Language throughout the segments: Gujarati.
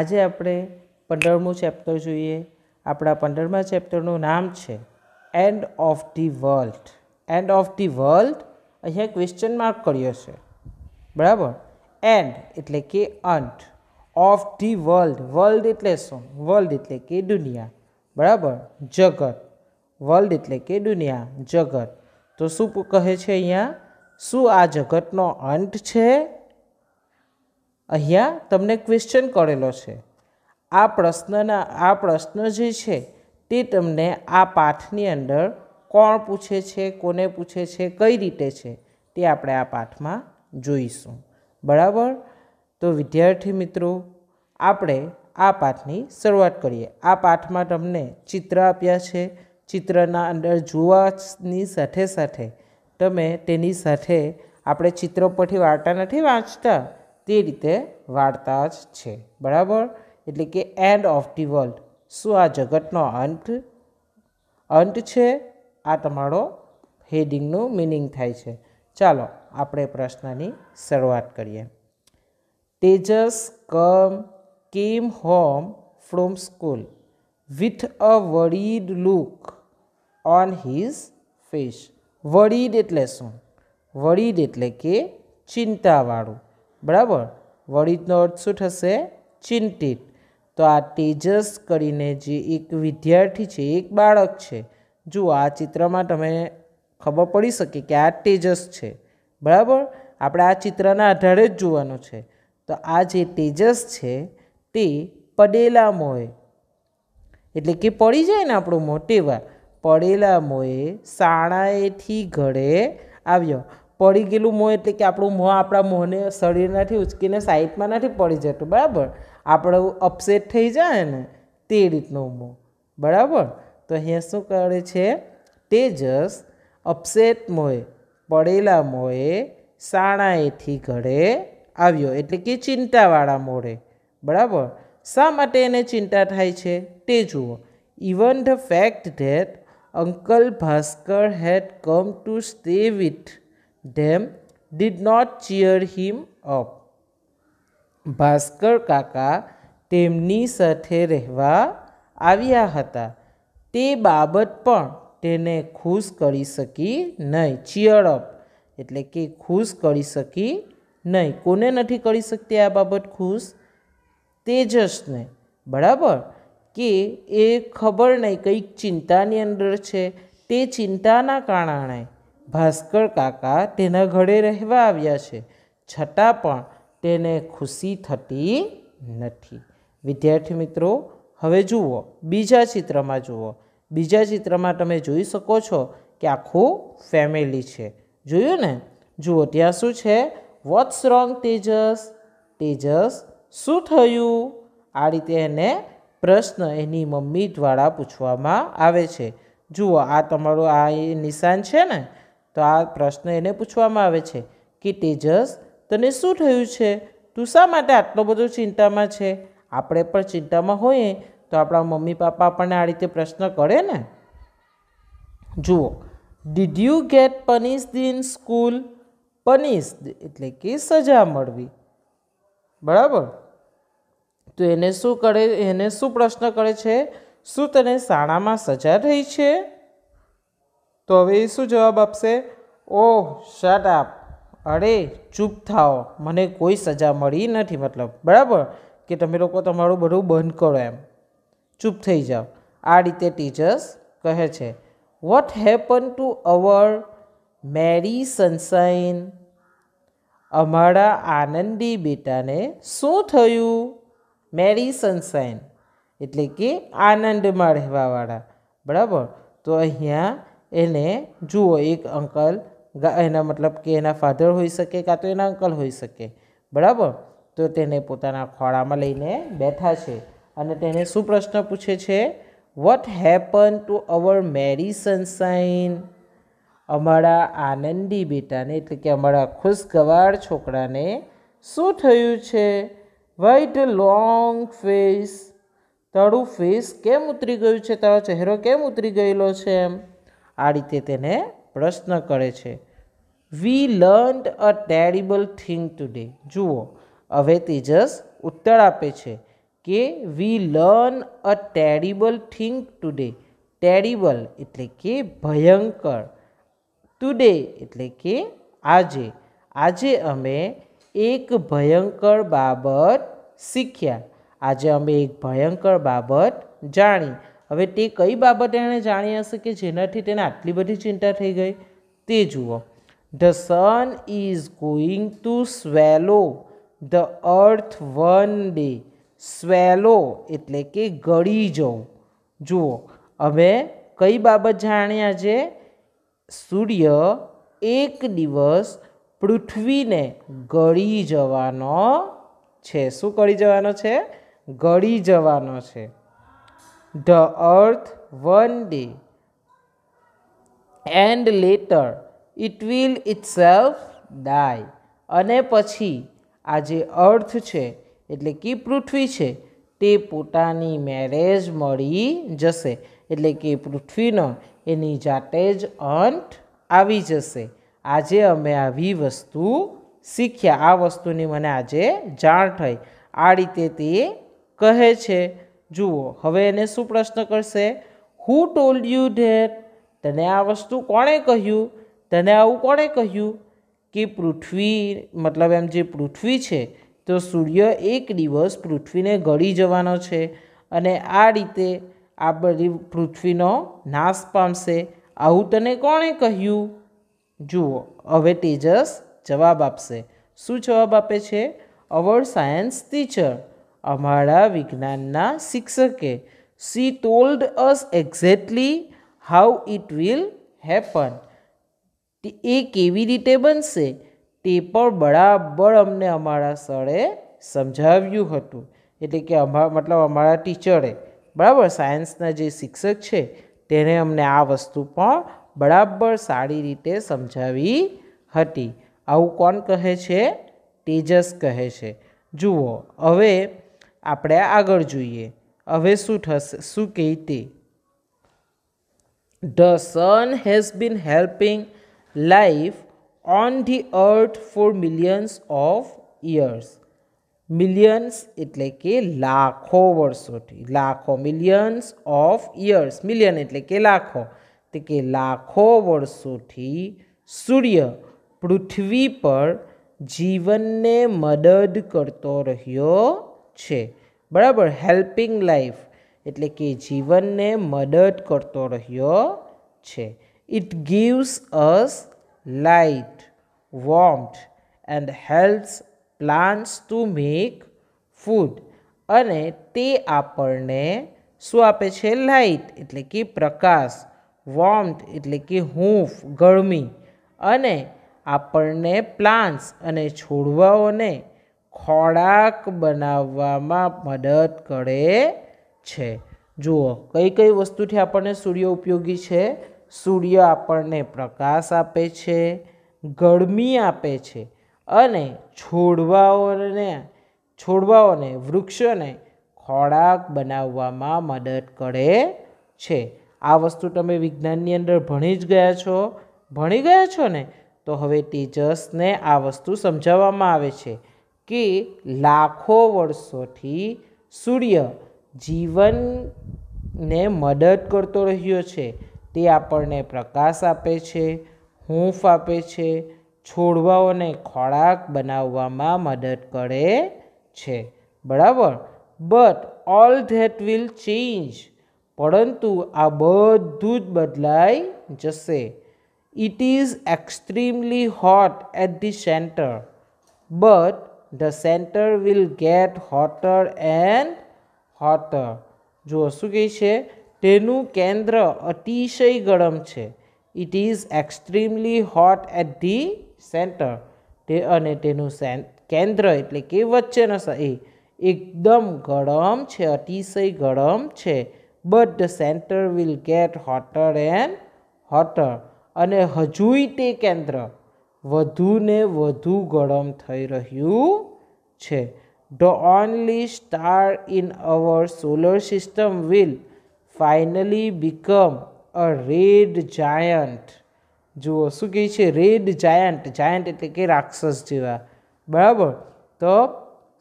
આજે આપણે પંદરમું ચેપ્ટર જોઈએ આપણા પંદરમા ચેપ્ટરનું નામ છે end of the world end of the world અહીંયા ક્વેશ્ચન માર્ક કર્યો છે બરાબર એન્ડ એટલે કે અંત ઓફ ધી વર્લ્ડ વર્લ્ડ એટલે શું વર્લ્ડ એટલે કે દુનિયા બરાબર જગત વર્લ્ડ એટલે કે દુનિયા જગત તો શું કહે છે અહીંયા શું આ જગતનો અંત છે અહીંયા તમને ક્વેશ્ચન કરેલો છે આ પ્રશ્નના આ પ્રશ્ન જે છે તે તમને આ પાઠની અંદર કોણ પૂછે છે કોને પૂછે છે કઈ રીતે છે તે આપણે આ પાઠમાં જોઈશું બરાબર તો વિદ્યાર્થી મિત્રો આપણે આ પાઠની શરૂઆત કરીએ આ પાઠમાં તમને ચિત્ર આપ્યા છે ચિત્રના અંદર જોવાની સાથે સાથે તમે તેની સાથે આપણે ચિત્રો પરથી વાર્તા નથી વાંચતા તે રીતે વાર્તા જ છે બરાબર એટલે કે એન્ડ ઓફ ધી વર્લ્ડ શું આ જગતનો અંત અંત છે આ તમારો હેડિંગનું મિનિંગ થાય છે ચાલો આપણે પ્રશ્નની શરૂઆત કરીએ Tejas come came home from school with a worried look on his face worried એટલે શું વડીડ એટલે કે ચિંતાવાળું બરાબર વળિતનો અર્થ શું થશે ચિંતિત તો આ તેજસ કરીને જે એક વિદ્યાર્થી છે એક બાળક છે જુઓ આ ચિત્રમાં તમે ખબર પડી શકે કે આ તેજસ છે બરાબર આપણે આ ચિત્રના આધારે જ જોવાનું છે તો આ જે તેજસ છે તે પડેલા મોએ એટલે કે પડી જાય ને આપણું મોટેવા પડેલા મોએ શાળાએથી ઘરે આવ્યો પડી ગયેલું મોં એટલે કે આપણું મોં આપણા મોંને શરીરનાથી ઉચકીને સાઈડમાં નથી પડી જતું બરાબર આપણે અપસેટ થઈ જાય ને તે રીતનું મોં બરાબર તો અહીંયા શું કરે છે તેજસ અપસેટ મોએ પડેલા મોએ શાણાએથી ઘરે આવ્યો એટલે કે ચિંતાવાળા મોડે બરાબર શા માટે એને ચિંતા થાય છે તે જુઓ even the fact that uncle Bhaskar had come to stay with them did not cheer him up Bhaskar કાકા તેમની સાથે રહેવા આવ્યા હતા તે બાબત પણ તેને ખુશ કરી શકી નહીં ચીયર અપ એટલે કે ખુશ કરી શકી નહીં કોને નથી કરી શકતી આ બાબત ખુશ તેજસને બરાબર કે એ ખબર નહીં કંઈક ચિંતાની અંદર છે તે ચિંતાના કારણે ભાસ્કર કાકા તેના ઘરે રહેવા આવ્યા છે છતાં પણ તેને ખુશી થતી નથી વિદ્યાર્થી મિત્રો હવે જુઓ બીજા ચિત્રમાં જુઓ બીજા ચિત્રમાં તમે જોઈ શકો છો કે આખું ફેમિલી છે જોયું ને જુઓ ત્યાં શું છે વોટ્સ રોંગ તેજસ તેજસ શું થયું આ રીતે એને પ્રશ્ન એની મમ્મી દ્વારા પૂછવામાં આવે છે જુઓ આ તમારું આ એ નિશાન છે ને તો આ પ્રશ્ન એને પૂછવામાં આવે છે કે તેજસ તને શું થયું છે તું શા માટે આટલો બધો ચિંતામાં છે આપણે પણ ચિંતામાં હોઈએ તો આપણા મમ્મી પપ્પા આપણને આ રીતે પ્રશ્ન કરે ને જુઓ did you get punished in school punished એટલે કે સજા મળવી બરાબર તો એને શું કરે એને શું પ્રશ્ન કરે છે શું તને શાળામાં સજા થઈ છે તો હવે એ શું જવાબ આપશે ઓહ શટ આપ અરે ચૂપ થાઓ મને કોઈ સજા મળી નથી મતલબ બરાબર કે તમે લોકો તમારું બધું બંધ કરો એમ ચૂપ થઈ જાઓ આ રીતે ટીચર્સ કહે છે what happen to our merry sunshine અમારા આનંદી બેટાને શું થયું મેરી સનસાઇન એટલે કે આનંદમાં રહેવાવાળા બરાબર તો અહીંયા એને જુઓ એક અંકલ એના મતલબ કે એના ફાધર હોઈ શકે કાં તો એના અંકલ હોઈ શકે બરાબર તો તેને પોતાના ખોળામાં લઈને બેઠા છે અને તેને શું પ્રશ્ન પૂછે છે what happen to our merry sunshine અમારા આનંદી બેટાને એટલે કે અમારા ખુશગવાર છોકરાને શું થયું છે વાઇટ લોંગ ફેસ તારું ફેસ કેમ ઉતરી ગયું છે તારો ચહેરો કેમ ઉતરી ગયેલો છે એમ આ રીતે તેને પ્રશ્ન કરે છે we learn a terrible thing today જુઓ હવે તેજસ ઉત્તર આપે છે કે we learn a terrible thing today terrible એટલે કે ભયંકર ટુડે એટલે કે આજે આજે અમે એક ભયંકર બાબત શીખ્યા આજે અમે એક ભયંકર બાબત જાણી હવે તે કઈ બાબત એણે જાણી હશે કે જેનાથી તેને આટલી બધી ચિંતા થઈ ગઈ તે જુઓ the sun is going to swallow the earth one day swallow એટલે કે ગળી જવું જુઓ હવે કઈ બાબત જાણ્યા છે સૂર્ય એક દિવસ પૃથ્વીને ગળી જવાનો છે શું કરી જવાનો છે ગળી જવાનો છે the earth one day and later it will itself die અને પછી આ જે અર્થ છે એટલે કે પૃથ્વી છે તે પોતાની મેરેજ મળી જશે એટલે કે પૃથ્વીનો એની જાતે જ અંત આવી જશે આજે અમે આવી વસ્તુ શીખ્યા આ વસ્તુની મને આજે જાણ થઈ આ રીતે તે કહે છે જુઓ હવે એને શું પ્રશ્ન કરશે હુ ટોલ્ડ યુ ધેટ તને આ વસ્તુ કોણે કહ્યું તને આવું કોણે કહ્યું કે પૃથ્વી મતલબ એમ જે પૃથ્વી છે તો સૂર્ય એક દિવસ પૃથ્વીને ગળી જવાનો છે અને આ રીતે આ બધી પૃથ્વીનો નાશ પામશે આવું તને કોણે કહ્યું જુઓ હવે તેજસ જવાબ આપશે શું જવાબ આપે છે અવર સાયન્સ ટીચર અમારા વિજ્ઞાનના શિક્ષકે she told us exactly how it will happen એ કેવી રીતે બનશે તે પણ બરાબર અમને અમારા સરે સમજાવ્યું હતું એટલે કે અમારા મતલબ અમારા ટીચરે બરાબર સાયન્સના જે શિક્ષક છે તેણે અમને આ વસ્તુ પણ બરાબર સારી રીતે સમજાવી હતી આવું કોણ કહે છે તેજસ કહે છે જુઓ હવે આપણે આગળ જોઈએ હવે શું થશે શું કહે તે the sun has been helping life on the earth for millions of years millions એટલે કે લાખો વર્ષોથી લાખો મિલિયન્સ ઓફ યર્સ મિલિયન એટલે કે લાખો તે કે લાખો વર્ષોથી સૂર્ય પૃથ્વી પર જીવનને મદદ કરતો રહ્યો છે બરાબર હેલ્પિંગ લાઈફ એટલે કે જીવનને મદદ કરતો રહ્યો છે it gives us light warmth and helps plants to make food અને તે આપણને શું આપે છે લાઇટ એટલે કે પ્રકાશ વોર્મ્થ એટલે કે હૂંફ ગરમી અને આપણને પ્લાન્ટ્સ અને છોડવાઓને ખોરાક બનાવવામાં મદદ કરે છે જુઓ કઈ કઈ વસ્તુથી આપણને સૂર્ય ઉપયોગી છે સૂર્ય આપણને પ્રકાશ આપે છે ગરમી આપે છે અને છોડવાઓને છોડવાઓને વૃક્ષોને ખોરાક બનાવવામાં મદદ કરે છે આ વસ્તુ તમે વિજ્ઞાનની અંદર ભણી જ ગયા છો ભણી ગયા છો ને તો હવે ટીચર્સને આ વસ્તુ સમજાવવામાં આવે છે કે લાખો વર્ષોથી સૂર્ય જીવનને મદદ કરતો રહ્યો છે તે આપણને પ્રકાશ આપે છે હૂંફ આપે છે છોડવાઓને ખોરાક બનાવવામાં મદદ કરે છે બરાબર but all that will change પરંતુ આ બધું જ બદલાઈ જશે it is extremely hot at the centre but the centre will get hotter and hotter જુઓ શું કહે છે તેનું કેન્દ્ર અતિશય ગરમ છે it is extremely hot at the centre તે અને તેનું કેન્દ્ર એટલે કે વચ્ચેનો એ એકદમ ગરમ છે અતિશય ગરમ છે but the centre will get hotter and hotter અને હજુય તે કેન્દ્ર વધુને વધુ ગરમ થઈ રહ્યું છે the only star in our solar system will finally become a red giant જુઓ શું કહે છે રેડ જાયન્ટ જાયન્ટ એટલે કે રાક્ષસ જેવા બરાબર તો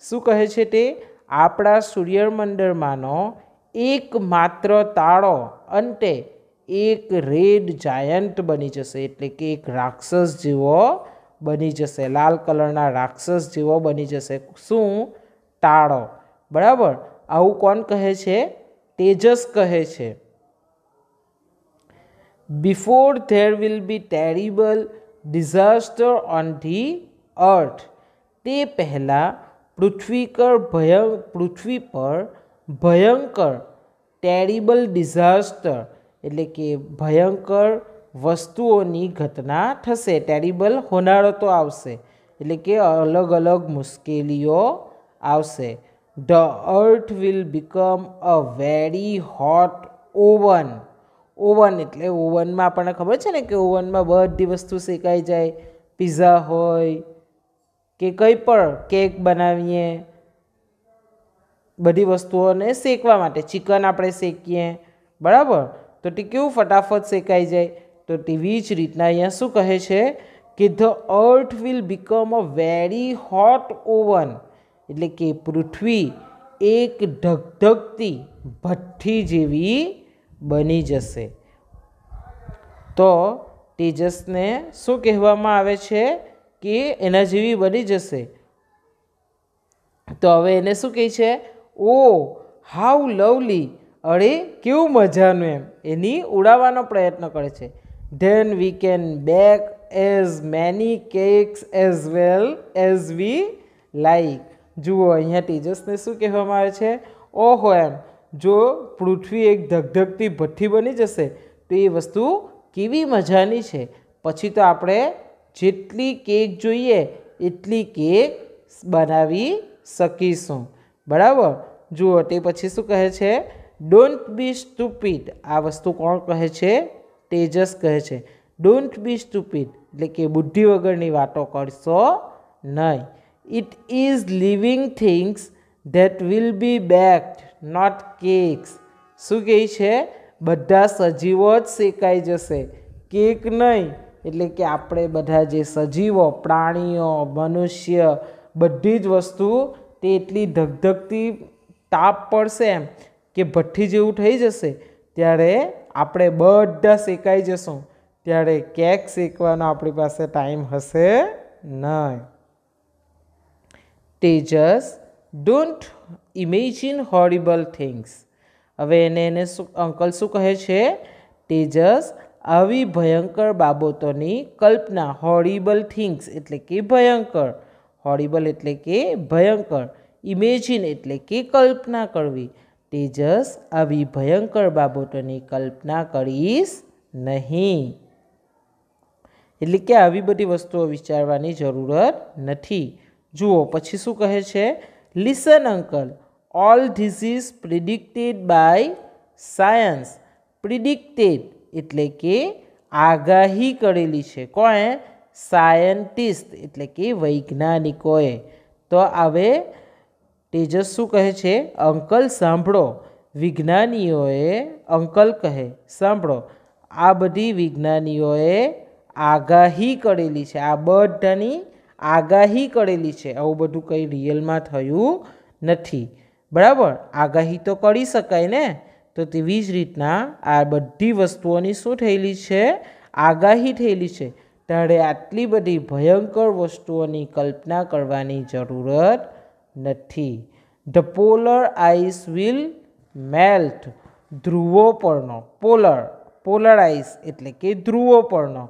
શું કહે છે તે આપણા સૂર્યમંડળમાંનો એકમાત્ર તાળો અંતે એક રેડ જાયન્ટ બની જશે એટલે કે એક રાક્ષસ જેવો બની જશે લાલ કલરના રાક્ષસ જેવો બની જશે શું ટાળો બરાબર આવું કોણ કહે છે તેજસ કહે છે before there will be terrible disaster on the earth તે પહેલાં પૃથ્વીકર ભય પૃથ્વી પર ભયંકર ટેરિબલ ડિઝાસ્ટર એટલે કે ભયંકર વસ્તુઓની ઘટના થશે ટેરિબલ તો આવશે એટલે કે અલગ અલગ મુશ્કેલીઓ આવશે the earth will become a very hot oven oven એટલે ઓવનમાં આપણને ખબર છે ને કે ઓવનમાં બધી વસ્તુ શેકાઈ જાય પીઝા હોય કે કંઈ પણ કેક બનાવીએ બધી વસ્તુઓને શેકવા માટે ચિકન આપણે શેકીએ બરાબર તો કેવું ફટાફટ શેકાઈ જાય તો તેવી જ રીતના અહીંયા શું કહે છે કે the earth will become a very hot oven એટલે કે પૃથ્વી એક ઢગધગતી ભઠ્ઠી જેવી બની જશે તો તેજસને શું કહેવામાં આવે છે કે એના જેવી બની જશે તો હવે એને શું કહે છે ઓ હાઉ લવલી અરે કેવું મજાનું એમ એની ઉડાવવાનો પ્રયત્ન કરે છે then we can bake as many cakes as well as we like જુઓ અહીંયા ટીચર્સને શું કહેવામાં આવે છે ઓહો એમ જો પૃથ્વી એક ધગધગતી ભઠ્ઠી બની જશે તો એ વસ્તુ કેવી મજાની છે પછી તો આપણે જેટલી કેક જોઈએ એટલી કેક બનાવી શકીશું બરાબર જુઓ તે પછી શું કહે છે ડોન્ટ બી સ્ટુપિડ આ વસ્તુ કોણ કહે છે તેજસ કહે છે ડોન્ટ બી સ્ટુપિડ એટલે કે બુદ્ધિ વગરની વાતો કરશો નહીં it is living things that will be baked not cakes શું કહે છે બધા સજીવો જ શેકાઈ જશે કેક નહીં એટલે કે આપણે બધા જે સજીવો પ્રાણીઓ મનુષ્ય બધી જ વસ્તુ તે એટલી ધગધગતી તાપ પડશે એમ કે ભઠ્ઠી જેવું થઈ જશે ત્યારે આપણે બધા શેકાઈ જશું ત્યારે કેક શેકવાનો આપણી પાસે ટાઈમ હશે નહીં Tejas don't imagine horrible things હવે એને એને શું અંકલ શું કહે છે તેજસ આવી ભયંકર બાબતોની કલ્પના હોરિબલ થિંગ્સ એટલે કે ભયંકર હોરિબલ એટલે કે ભયંકર ઇમેજિન એટલે કે કલ્પના કરવી તેજસ આવી ભયંકર બાબતોની કલ્પના કરીશ નહીં એટલે કે આવી બધી વસ્તુઓ વિચારવાની જરૂરત નથી જુઓ પછી શું કહે છે listen uncle all these predicted by science predicted એટલે કે આગાહી કરેલી છે કોણે સાયન્ટિસ્ટ એટલે કે વૈજ્ઞાનિકોએ તો હવે શું કહે છે અંકલ સાંભળો વિજ્ઞાનીઓએ અંકલ કહે સાંભળો આ બધી વિજ્ઞાનીઓએ આગાહી કરેલી છે આ બધાની આગાહી કરેલી છે આવું બધું કંઈ રિયલમાં થયું નથી બરાબર આગાહી તો કરી શકાય ને તો તેવી જ રીતના આ બધી વસ્તુઓની શું થયેલી છે આગાહી થયેલી છે ત્યારે આટલી બધી ભયંકર વસ્તુઓની કલ્પના કરવાની જરૂરત નથી the polar ice will melt ધ્રુવો પરનો પોલર પોલર આઈસ એટલે કે ધ્રુવો પરનો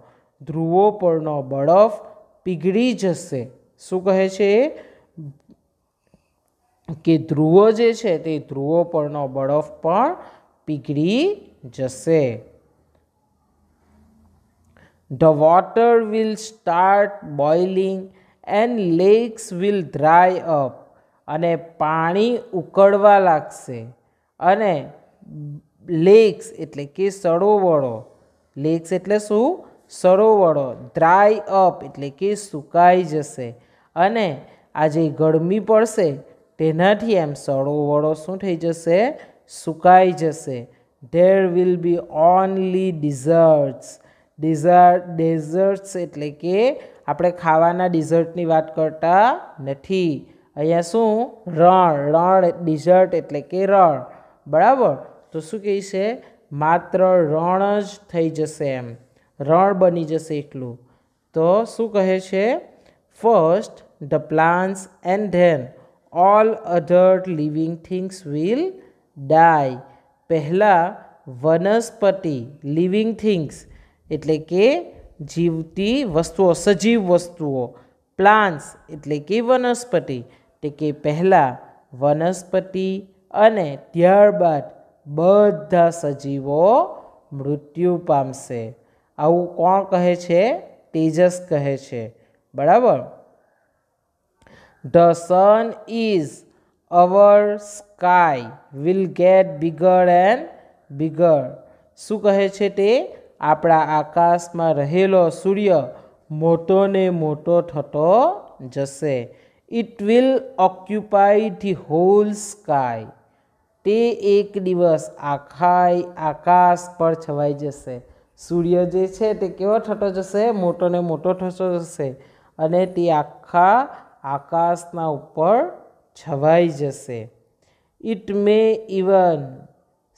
ધ્રુવો પરનો બરફ પીગળી જશે શું કહે છે કે ધ્રુવ જે છે તે ધ્રુવો પરનો બરફ પણ પીગળી જશે the water will start boiling and lakes will dry up અને પાણી ઉકળવા લાગશે અને લેક્સ એટલે કે સરોવરો લેક્સ એટલે શું સરોવરો ડ્રાય અપ એટલે કે સુકાઈ જશે અને આ જે ગરમી પડશે તેનાથી એમ સરોવરો શું થઈ જશે સુકાઈ જશે there will be only deserts desert deserts એટલે કે આપણે ખાવાના ડિઝર્ટની વાત કરતા નથી અહીંયા શું રણ રણ ડિઝર્ટ એટલે કે રણ બરાબર તો શું કહે છે માત્ર રણ જ થઈ જશે એમ રણ બની જશે એટલું તો શું કહે છે first the plants and then all other living things will die પહેલાં વનસ્પતિ લિવિંગ થિંગ્સ એટલે કે જીવતી વસ્તુઓ સજીવ વસ્તુઓ પ્લાન્ટ્સ એટલે કે વનસ્પતિ તે કે પહેલાં વનસ્પતિ અને ત્યારબાદ બધા સજીવો મૃત્યુ પામશે આવું કોણ કહે છે તેજસ કહે છે બરાબર the sun is our sky will get bigger and bigger શું કહે છે તે આપણા આકાશમાં રહેલો સૂર્ય મોટો ને મોટો થતો જશે it will occupy the whole sky તે એક દિવસ આખાય આકાશ પર છવાઈ જશે સૂર્ય જે છે તે કેવો થતો જશે મોટો ને મોટો થતો જશે અને તે આખા આકાશના ઉપર છવાઈ જશે it may even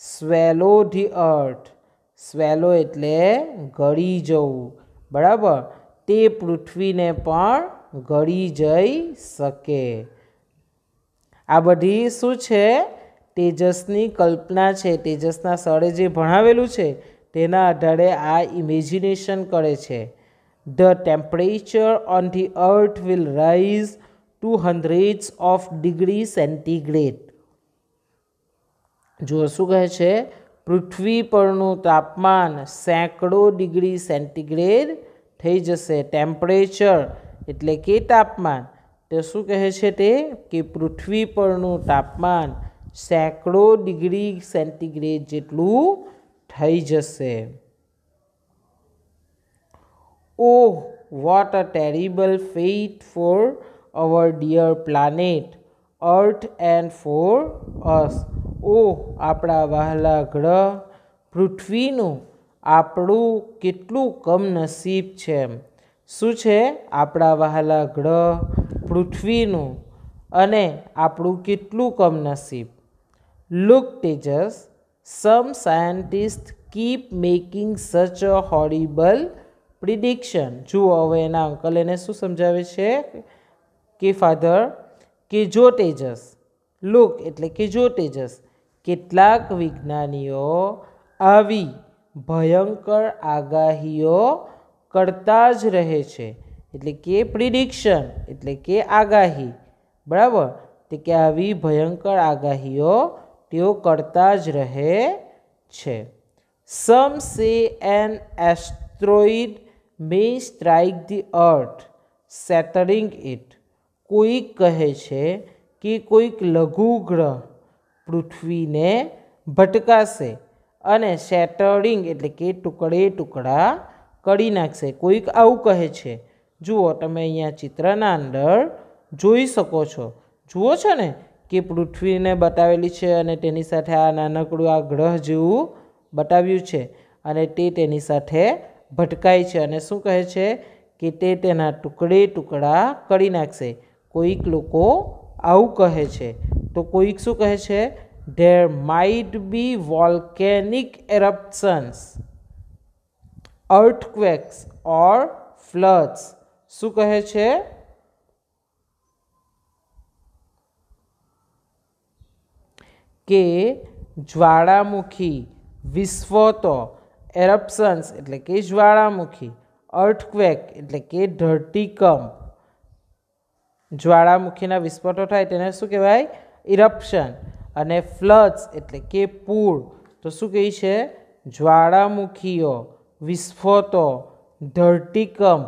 swallow the earth swallow એટલે ગળી જવું બરાબર તે પૃથ્વીને પણ ગળી જઈ શકે આ બધી શું છે તેજસની કલ્પના છે તેજસના સળે જે ભણાવેલું છે તેના આધારે આ ઇમેજિનેશન કરે છે the temperature on the earth will rise to hundreds of degree centigrade જો શું કહે છે પૃથ્વી પરનું તાપમાન સેંકડો ડિગ્રી સેન્ટીગ્રેડ થઈ જશે ટેમ્પરેચર એટલે કે તાપમાન તો શું કહે છે તે કે પૃથ્વી પરનું તાપમાન સેંકડો ડિગ્રી સેન્ટીગ્રેડ જેટલું થઈ જશે oh what a terrible fate for our dear planet earth and for us oh આપણા વહાલા ગ્રહ પૃથ્વીનું આપણું કેટલું કમનસીબ છે એમ શું છે આપણા વહાલા ગ્રહ પૃથ્વીનું અને આપણું કેટલું કમનસીબ look teachers some scientist keep making such a horrible prediction જુઓ હવે એના અંકલ એને શું સમજાવે છે કે ફાધર કે જો તેજસ લુક એટલે કે જો તેજસ કેટલાક વિજ્ઞાનીઓ આવી ભયંકર આગાહીઓ કરતા જ રહે છે એટલે કે પ્રિડિક્શન એટલે કે આગાહી બરાબર તે કે આવી ભયંકર આગાહીઓ તેઓ કરતા જ રહે છે some say an asteroid may strike the earth shattering it કોઈક કહે છે કે કોઈક લઘુ ગ્રહ પૃથ્વીને ભટકાશે અને સેટરિંગ એટલે કે ટુકડે ટુકડા કરી નાખશે કોઈક આવું કહે છે જુઓ તમે અહીંયા ચિત્રના અંદર જોઈ શકો છો જુઓ છો ને કે પૃથ્વીને બતાવેલી છે અને તેની સાથે આ નાનકડું આ ગ્રહ જેવું બતાવ્યું છે અને તે તેની સાથે ભટકાય છે અને શું કહે છે કે તે તેના ટુકડે ટુકડા કરી નાખશે કોઈક લોકો આવું કહે છે તો કોઈક શું કહે છે there might be volcanic eruptions earthquakes or floods શું કહે છે કે જ્વાળામુખી વિસ્ફોતો એરપ્શન્સ એટલે કે જ્વાળામુખી અર્થક્વેક એટલે કે ધરતીકંપ જ્વાળામુખીના વિસ્ફોટો થાય તેને શું કહેવાય ઇરપ્શન અને ફ્લડ્સ એટલે કે પૂર તો શું કહે છે જ્વાળામુખીઓ વિસ્ફોટો ધરતીકંપ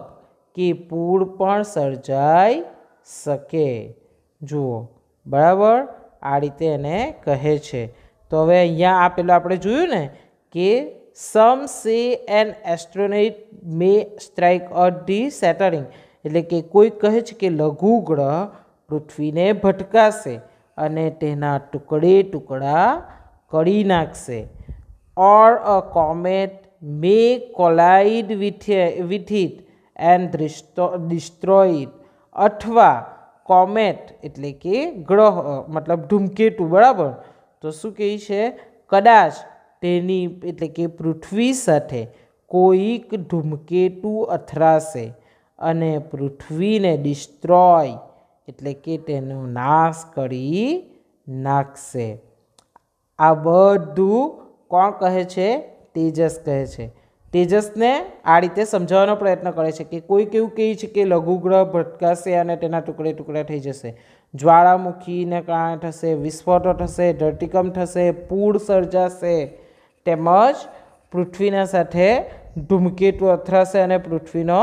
કે પૂર પણ સર્જાઈ શકે જુઓ બરાબર આ રીતે એને કહે છે તો હવે અહીંયા આ પેલું આપણે જોયું ને કે some say an asteroid may strike at the shattering એટલે કે કોઈ કહે છે કે લઘુ ગ્રહ પૃથ્વીને ભટકાશે અને તેના ટુકડે ટુકડા કરી નાખશે or a comet may collide with, with it and destroy it અથવા કોમેટ એટલે કે ગ્રહ મતલબ ધૂમકેતુ બરાબર તો શું કહે છે કદાચ તેની એટલે કે પૃથ્વી સાથે કોઈક ધૂમકેતુ અથડાશે અને પૃથ્વીને ડિસ્ટ્રોય એટલે કે તેનો નાશ કરી નાખશે આ બધું કોણ કહે છે તેજસ કહે છે તેજસને આ રીતે સમજાવવાનો પ્રયત્ન કરે છે કે કોઈ કેવું કહે છે કે લઘુગ્રહ ભટકાશે અને તેના ટુકડે ટુકડે થઈ જશે જ્વાળામુખીને કારણે થશે વિસ્ફોટો થશે ધરતીકંપ થશે પૂર સર્જાશે તેમજ પૃથ્વીના સાથે ધૂમકેતુ અથડાશે અને પૃથ્વીનો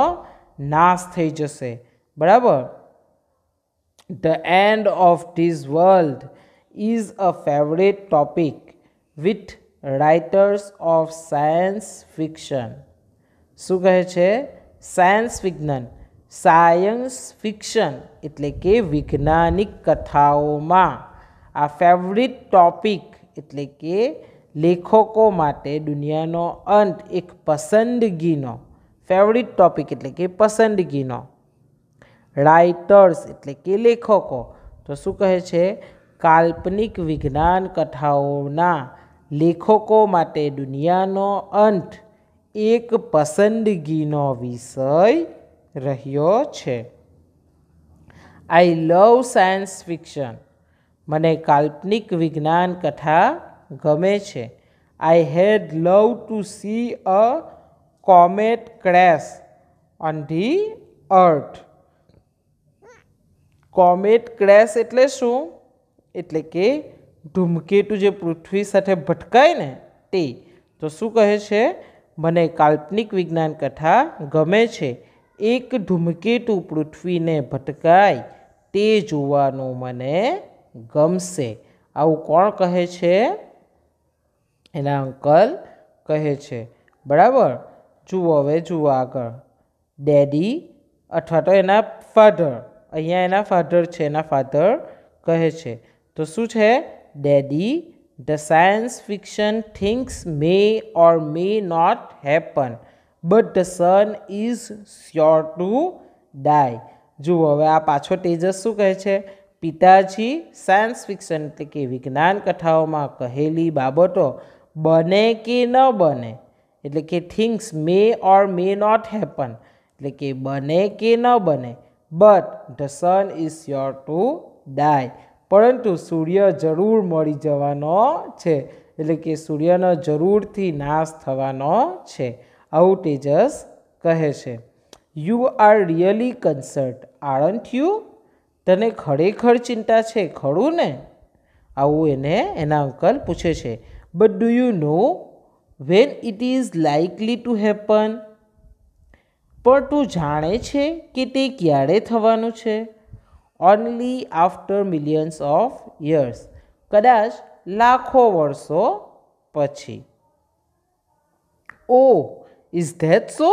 નાશ થઈ જશે બરાબર the end of these world is a favourite topic with writers of science fiction શું કહે છે સાયન્સ વિજ્ઞાન સાયન્સ ફિક્શન એટલે કે વૈજ્ઞાનિક કથાઓમાં આ ફેવરિટ ટોપિક એટલે કે લેખકો માટે દુનિયાનો અંત એક પસંદગીનો ફેવરિટ ટોપિક એટલે કે પસંદગીનો રાઇટર્સ એટલે કે લેખકો તો શું કહે છે કાલ્પનિક વિજ્ઞાન કથાઓના લેખકો માટે દુનિયાનો અંત એક પસંદગીનો વિષય રહ્યો છે આઈ લવ સાયન્સ ફિક્શન મને કાલ્પનિક વિજ્ઞાન કથા ગમે છે I had love to see a comet crash on the earth comet crash એટલે શું એટલે કે ધૂમકેતુ જે પૃથ્વી સાથે ભટકાય ને તે તો શું કહે છે મને કાલ્પનિક વિજ્ઞાન કથા ગમે છે એક ધૂમકેતુ પૃથ્વીને ભટકાય તે જોવાનું મને ગમશે આવું કોણ કહે છે એના અંકલ કહે છે બરાબર જુઓ હવે જુઓ આગળ ડેડી અથવા તો એના ફાધર અહીંયા એના ફાધર છે એના ફાધર કહે છે તો શું છે daddy the science fiction thinks may or may not happen but the sun is sure to die જુઓ હવે આ પાછો તેજસ શું કહે છે પિતાજી સાયન્સ ફિક્શન એટલે કે વિજ્ઞાન કથાઓમાં કહેલી બાબતો બને કે ન બને એટલે કે things may or may not happen એટલે કે બને કે ન બને but the sun is sure to die પરંતુ સૂર્ય જરૂર મળી જવાનો છે એટલે કે સૂર્યનો જરૂરથી નાશ થવાનો છે આવું તેજસ કહે છે you are really concerned Anand you તને ખરેખર ચિંતા છે ખરું ને આવું એને એના અંકલ પૂછે છે but do you know when it is likely to happen પણ તું જાણે છે કે તે ક્યારે થવાનું છે only after millions of years કદાચ લાખો વર્ષો પછી ઓ ઇઝ ધેટ સો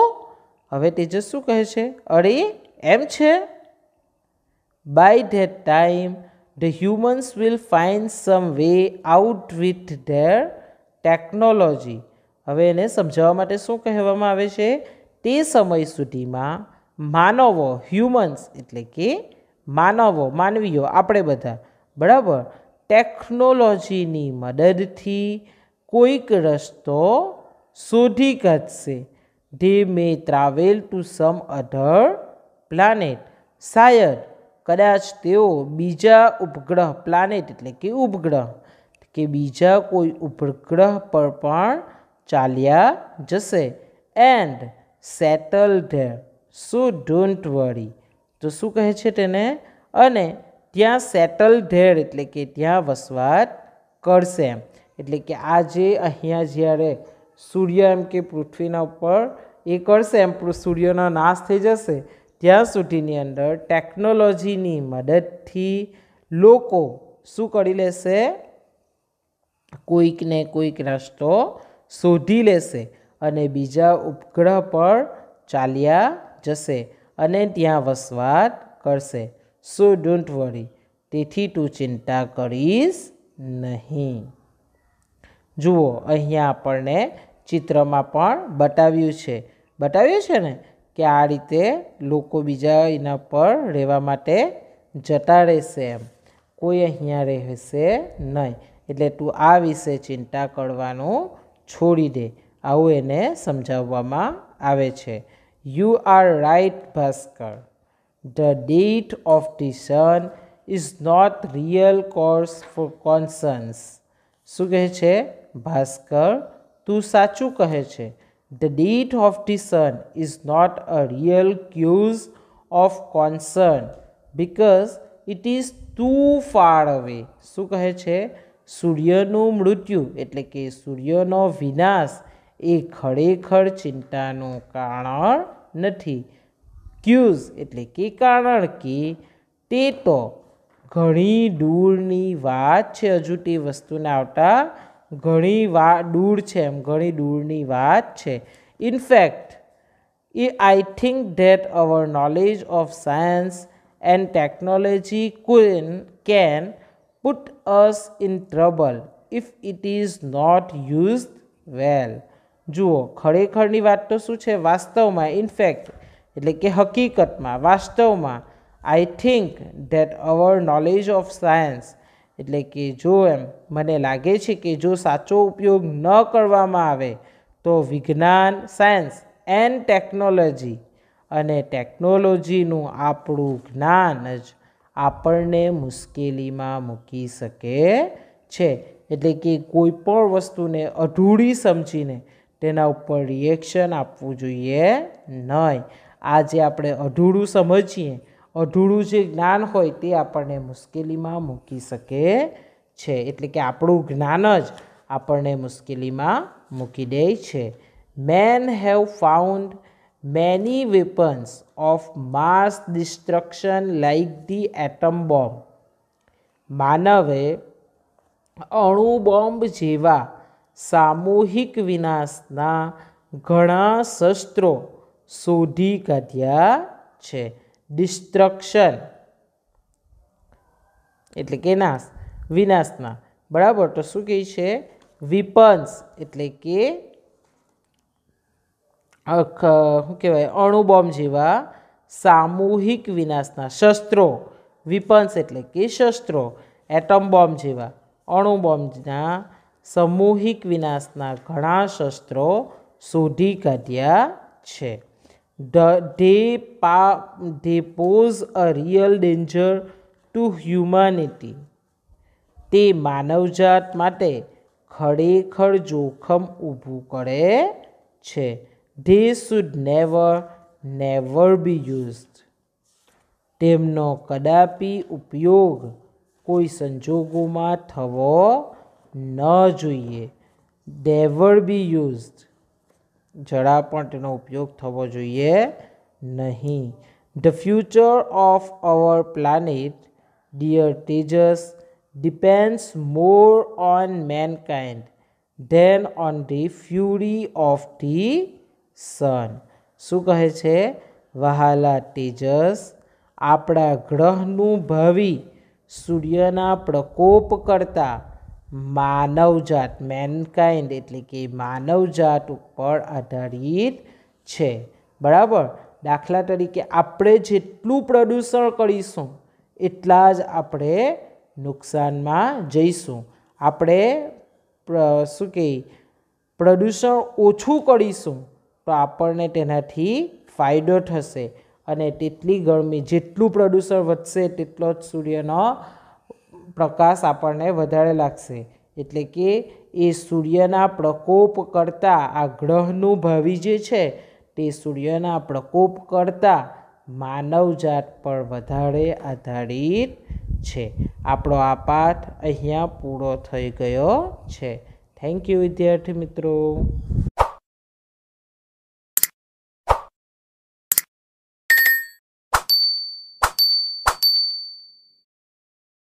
હવે તેજસ શું કહે છે અરે એમ છે by that time the humans will find some way out with their technology હવે એને સમજાવવા માટે શું કહેવામાં આવે છે તે સમય સુધીમાં માનવો હ્યુમન્સ એટલે કે માનવો માનવીઓ આપણે બધા બરાબર ટેકનોલોજીની મદદથી કોઈક રસ્તો શોધી કાઢશે they may travel to some other planet શાયદ કદાચ તેઓ બીજા ઉપગ્રહ પ્લાનેટ એટલે કે ઉપગ્રહ કે બીજા કોઈ ઉપગ્રહ પર પણ ચાલ્યા જશે and settle there so don't worry તો શું કહે છે તેને અને ત્યાં સેટલ ધેર એટલે કે ત્યાં વસવાટ કરશે એમ એટલે કે આજે અહીંયા જ્યારે સૂર્ય એમ કે પૃથ્વીના ઉપર એ કરશે એમ સૂર્યનો નાશ થઈ જશે ત્યાં સુધીની અંદર ટેકનોલોજીની મદદથી લોકો શું કરી લેશે કોઈકને કોઈક રસ્તો શોધી લેશે અને બીજા ઉપગ્રહ પર ચાલ્યા જશે અને ત્યાં વસવાટ કરશે સો ડોન્ટ વરી તેથી તું ચિંતા કરીશ નહીં જુઓ અહીંયા આપણને ચિત્રમાં પણ બતાવ્યું છે બતાવ્યું છે ને કે આ રીતે લોકો બીજા એના પર રહેવા માટે જતા રહેશે એમ કોઈ અહીંયા રહેશે નહીં એટલે તું આ વિશે ચિંતા કરવાનું છોડી દે આવું એને સમજાવવામાં આવે છે You are right, Bhaskar. The date of decision is not real cause for conscience. શું કહે છે ભાસ્કર તું સાચું કહે છે the death of the sun is not a real cause of concern because it is too far away શું કહે છે સૂર્યનું મૃત્યુ એટલે કે સૂર્યનો વિનાશ એ ખરેખર ચિંતાનું કારણ નથી ક્યુઝ એટલે કે કારણ કે તે તો ઘણી દૂરની વાત છે હજુ તે વસ્તુને આવતા ઘણી વા દૂર છે એમ ઘણી દૂરની વાત છે in fact uh I think that our knowledge of science and technology can can put us in trouble if it is not use well જુઓ ખરેખરની વાત તો શું છે વાસ્તવમાં ઇનફેક્ટ એટલે કે હકીકતમાં વાસ્તવમાં I think that our knowledge of science એટલે કે જો એમ મને લાગે છે કે જો સાચો ઉપયોગ ન કરવામાં આવે તો વિજ્ઞાન સાયન્સ એન્ડ ટેકનોલોજી અને ટેકનોલોજીનું આપણું જ્ઞાન જ આપણને મુશ્કેલીમાં મૂકી શકે છે એટલે કે કોઈ પણ વસ્તુને અઢૂળી સમજીને તેના ઉપર રિએક્શન આપવું જોઈએ નહીં આજે આપણે અઢૂળું સમજીએ અઢૂળું જે જ્ઞાન હોય તે આપણને મુશ્કેલીમાં મૂકી શકે છે એટલે કે આપણું જ્ઞાન જ આપણને મુશ્કેલીમાં મૂકી દે છે man have found many weapons of mass destruction like the atom bomb માનવે અણુ બોમ્બ જેવા સામૂહિક વિનાશના ઘણા શસ્ત્રો શોધી કાઢ્યા છે ડિસ્ટ્રક્શન એટલે કે નાશ વિનાશના બરાબર તો શું કહે છે વિપન્સ એટલે કે શું કહેવાય અણુબોમ્બ જેવા સામૂહિક વિનાશના શસ્ત્રો વિપન્સ એટલે કે શસ્ત્રો એટમ બોમ્બ જેવા અણુબોમ્બના સામૂહિક વિનાશના ઘણા શસ્ત્રો શોધી કાઢ્યા છે ડે પા they pose a real danger to humanity તે માનવજાત માટે ખરેખર જોખમ ઊભું કરે છે they should never never be used તેમનો કદાપી ઉપયોગ કોઈ સંજોગોમાં થવો ન જોઈએ ડેવર બી યુઝડ જરા પણ તેનો ઉપયોગ થવો જોઈએ નહીં the future of our planet dear teachers depends more on mankind than on the fury of the sun શું કહે છે વહાલા તેજસ આપણા ગ્રહનું ભાવિ સૂર્યના પ્રકોપ કરતાં માનવજાત મેનકાઇન્ડ એટલે કે માનવજાત ઉપર આધારિત છે બરાબર દાખલા તરીકે આપણે જેટલું પ્રદૂષણ કરીશું એટલા જ આપણે નુકસાનમાં જઈશું આપણે શું કહે પ્રદૂષણ ઓછું કરીશું તો આપણને તેનાથી ફાયદો થશે અને તેટલી ગરમી જેટલું પ્રદૂષણ વધશે તેટલો જ સૂર્યનો પ્રકાશ આપણને વધારે લાગશે એટલે કે એ સૂર્યના પ્રકોપ કરતાં આ ગ્રહનું ભાવિ જે છે તે સૂર્યના પ્રકોપ કરતાં માનવજાત પર વધારે આધારિત છે આપણો આ પાઠ અહીંયા પૂરો થઈ ગયો છે થેન્ક યુ વિદ્યાર્થી મિત્રો